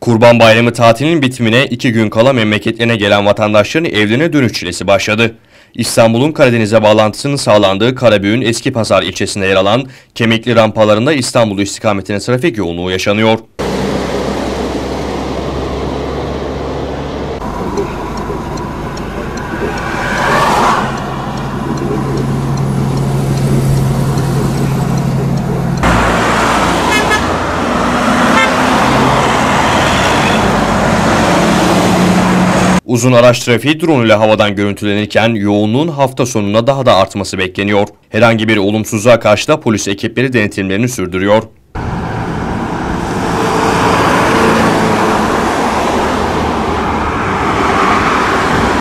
Kurban Bayramı tatilinin bitimine iki gün kala memleketlerine gelen vatandaşların evlerine dönüş çilesi başladı. İstanbul'un Karadeniz'e bağlantısının sağlandığı Karabüğün Eski Pazar ilçesinde yer alan kemikli rampalarında İstanbul istikametine trafik yoğunluğu yaşanıyor. Uzun araç trafiği drone ile havadan görüntülenirken yoğunluğun hafta sonuna daha da artması bekleniyor. Herhangi bir olumsuzluğa karşı da polis ekipleri denetimlerini sürdürüyor.